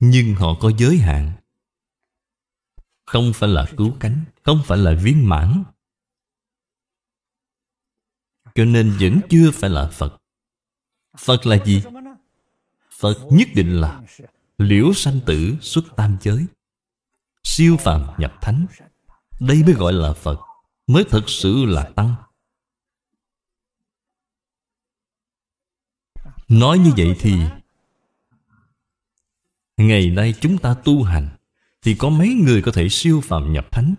nhưng họ có giới hạn không phải là cứu cánh Không phải là viên mãn Cho nên vẫn chưa phải là Phật Phật là gì? Phật nhất định là Liễu sanh tử xuất tam giới Siêu phàm nhập thánh Đây mới gọi là Phật Mới thật sự là Tăng Nói như vậy thì Ngày nay chúng ta tu hành thì có mấy người có thể siêu phàm nhập thánh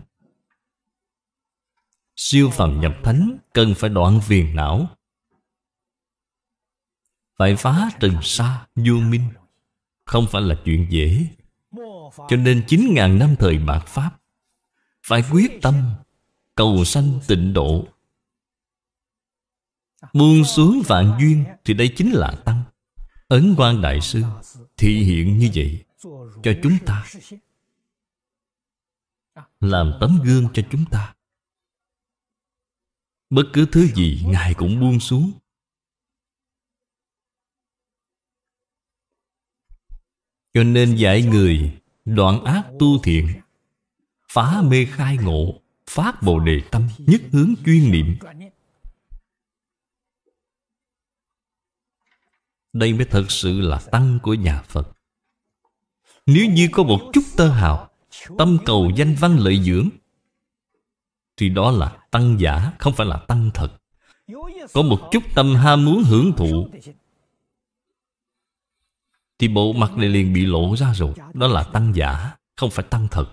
siêu phàm nhập thánh cần phải đoạn viền não phải phá trần sa vô minh không phải là chuyện dễ cho nên chín ngàn năm thời mạt pháp phải quyết tâm cầu sanh tịnh độ buông xuống vạn duyên thì đây chính là tăng ấn quan đại sư thị hiện như vậy cho chúng ta làm tấm gương cho chúng ta bất cứ thứ gì ngài cũng buông xuống cho nên dạy người đoạn ác tu thiện phá mê khai ngộ phát bồ đề tâm nhất hướng chuyên niệm đây mới thật sự là tăng của nhà phật nếu như có một chút tơ hào Tâm cầu danh văn lợi dưỡng Thì đó là tăng giả Không phải là tăng thật Có một chút tâm ham muốn hưởng thụ Thì bộ mặt này liền bị lộ ra rồi Đó là tăng giả Không phải tăng thật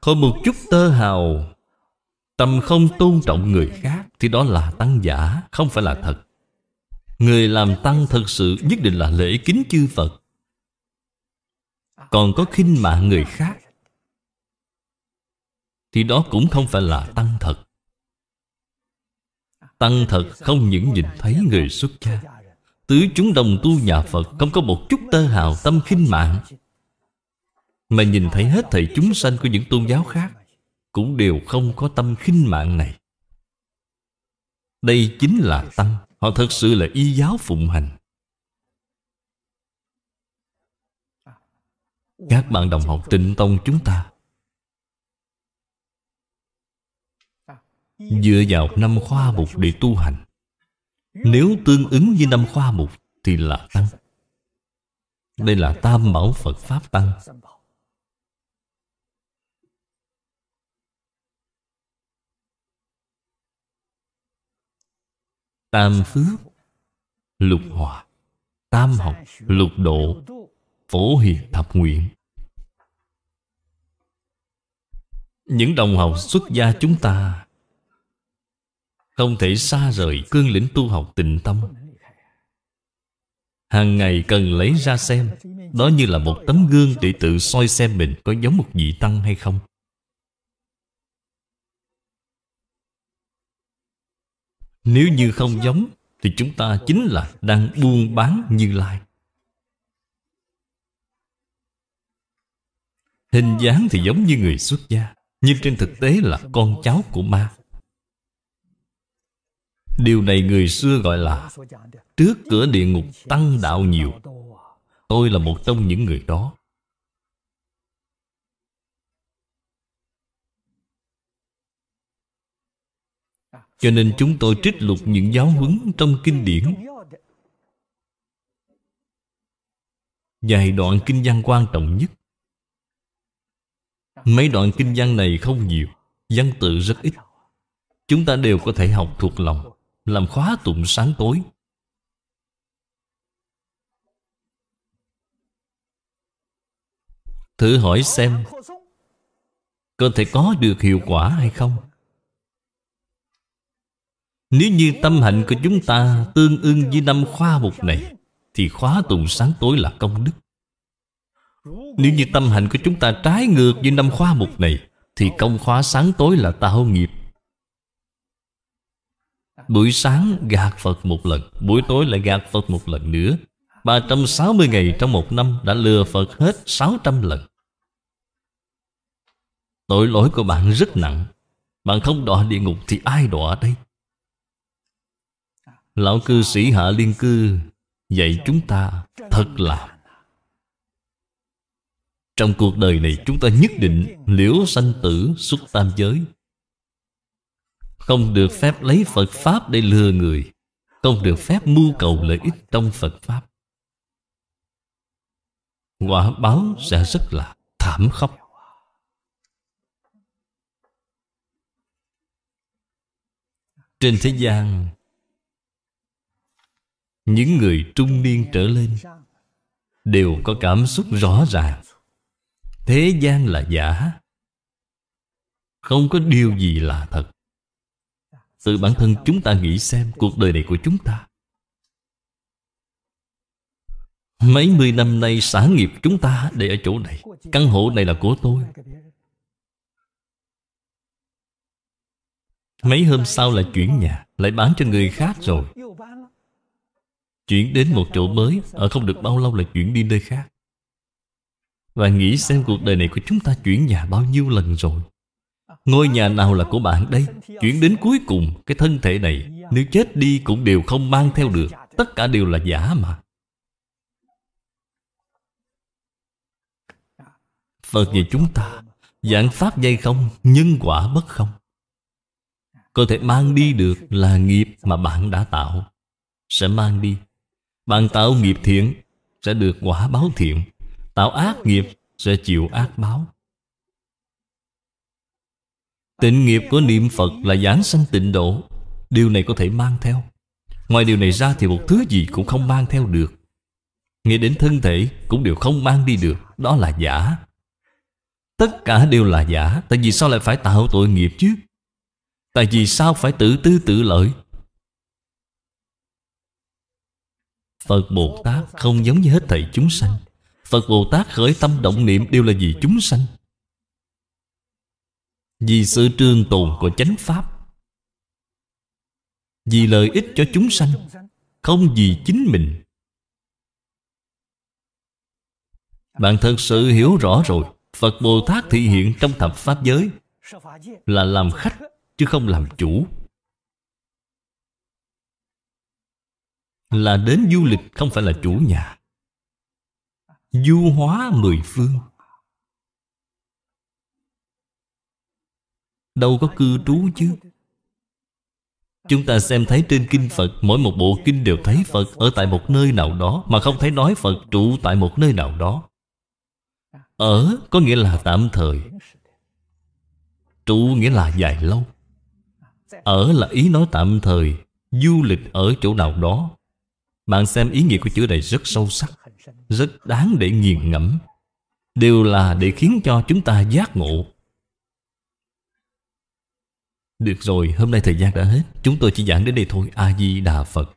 có một chút tơ hào Tâm không tôn trọng người khác Thì đó là tăng giả Không phải là thật Người làm tăng thật sự nhất định là lễ kính chư Phật còn có khinh mạng người khác thì đó cũng không phải là tăng thật tăng thật không những nhìn thấy người xuất gia tứ chúng đồng tu nhà phật không có một chút tơ hào tâm khinh mạng mà nhìn thấy hết thầy chúng sanh của những tôn giáo khác cũng đều không có tâm khinh mạng này đây chính là tăng họ thật sự là y giáo phụng hành các bạn đồng học tịnh tông chúng ta dựa vào năm khoa mục để tu hành nếu tương ứng với năm khoa mục thì là tăng đây là tam bảo phật pháp tăng tam phước lục hòa tam học lục độ phổ hiền thập nguyện những đồng học xuất gia chúng ta không thể xa rời cương lĩnh tu học tịnh tâm hàng ngày cần lấy ra xem đó như là một tấm gương để tự soi xem mình có giống một vị tăng hay không nếu như không giống thì chúng ta chính là đang buôn bán như lai Hình dáng thì giống như người xuất gia Nhưng trên thực tế là con cháu của ma Điều này người xưa gọi là Trước cửa địa ngục tăng đạo nhiều Tôi là một trong những người đó Cho nên chúng tôi trích lục những giáo huấn trong kinh điển dài đoạn kinh văn quan trọng nhất Mấy đoạn kinh văn này không nhiều Văn tự rất ít Chúng ta đều có thể học thuộc lòng Làm khóa tụng sáng tối Thử hỏi xem Có thể có được hiệu quả hay không? Nếu như tâm hạnh của chúng ta tương ưng với năm khoa mục này Thì khóa tụng sáng tối là công đức nếu như tâm hạnh của chúng ta trái ngược với năm khóa mục này Thì công khóa sáng tối là tạo nghiệp Buổi sáng gạt Phật một lần Buổi tối lại gạt Phật một lần nữa 360 ngày trong một năm Đã lừa Phật hết 600 lần Tội lỗi của bạn rất nặng Bạn không đọa địa ngục thì ai đọa đây Lão cư sĩ Hạ Liên Cư Dạy chúng ta thật làm trong cuộc đời này chúng ta nhất định liễu sanh tử xuất tam giới Không được phép lấy Phật Pháp để lừa người Không được phép mưu cầu lợi ích trong Phật Pháp Quả báo sẽ rất là thảm khốc Trên thế gian Những người trung niên trở lên Đều có cảm xúc rõ ràng Thế gian là giả Không có điều gì là thật Tự bản thân chúng ta nghĩ xem Cuộc đời này của chúng ta Mấy mươi năm nay xã nghiệp chúng ta để ở chỗ này Căn hộ này là của tôi Mấy hôm sau là chuyển nhà Lại bán cho người khác rồi Chuyển đến một chỗ mới Ở không được bao lâu là chuyển đi nơi khác bạn nghĩ xem cuộc đời này của chúng ta chuyển nhà bao nhiêu lần rồi Ngôi nhà nào là của bạn đây Chuyển đến cuối cùng Cái thân thể này Nếu chết đi cũng đều không mang theo được Tất cả đều là giả mà Phật về chúng ta Giảng pháp dây không Nhân quả bất không Có thể mang đi được là nghiệp mà bạn đã tạo Sẽ mang đi Bạn tạo nghiệp thiện Sẽ được quả báo thiện tạo ác nghiệp sẽ chịu ác báo tịnh nghiệp của niệm phật là giảng sanh tịnh độ điều này có thể mang theo ngoài điều này ra thì một thứ gì cũng không mang theo được nghĩ đến thân thể cũng đều không mang đi được đó là giả tất cả đều là giả tại vì sao lại phải tạo tội nghiệp chứ tại vì sao phải tự tư tự lợi phật bồ tát không giống như hết thầy chúng sanh Phật Bồ Tát khởi tâm động niệm đều là vì chúng sanh Vì sự trương tồn của chánh pháp Vì lợi ích cho chúng sanh Không vì chính mình Bạn thật sự hiểu rõ rồi Phật Bồ Tát thị hiện trong thập Pháp giới Là làm khách chứ không làm chủ Là đến du lịch không phải là chủ nhà du hóa mười phương đâu có cư trú chứ Chúng ta xem thấy trên kinh Phật Mỗi một bộ kinh đều thấy Phật Ở tại một nơi nào đó Mà không thấy nói Phật trụ tại một nơi nào đó Ở có nghĩa là tạm thời Trụ nghĩa là dài lâu Ở là ý nói tạm thời Du lịch ở chỗ nào đó Bạn xem ý nghĩa của chữ này rất sâu sắc rất đáng để nghiền ngẫm đều là để khiến cho chúng ta giác ngộ được rồi hôm nay thời gian đã hết chúng tôi chỉ giảng đến đây thôi a di đà phật